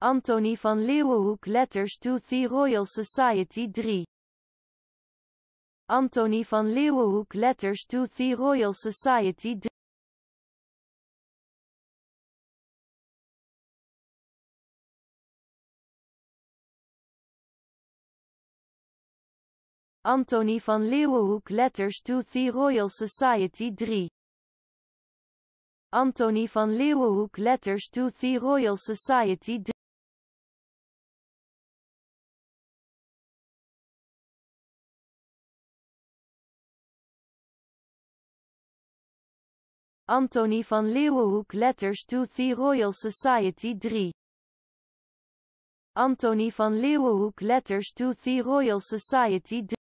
Anthony van Leeuwenhoek Letters to the Royal Society 3 Anthony van Leeuwenhoek Letters to the Royal Society 3 Anthony van Leeuwenhoek Letters to the Royal Society 3 Anthony van Leeuwenhoek Letters to the Royal Society 3 Anthony van Leeuwenhoek Letters to the Royal Society 3. Anthony van Leeuwenhoek Letters to the Royal Society 3.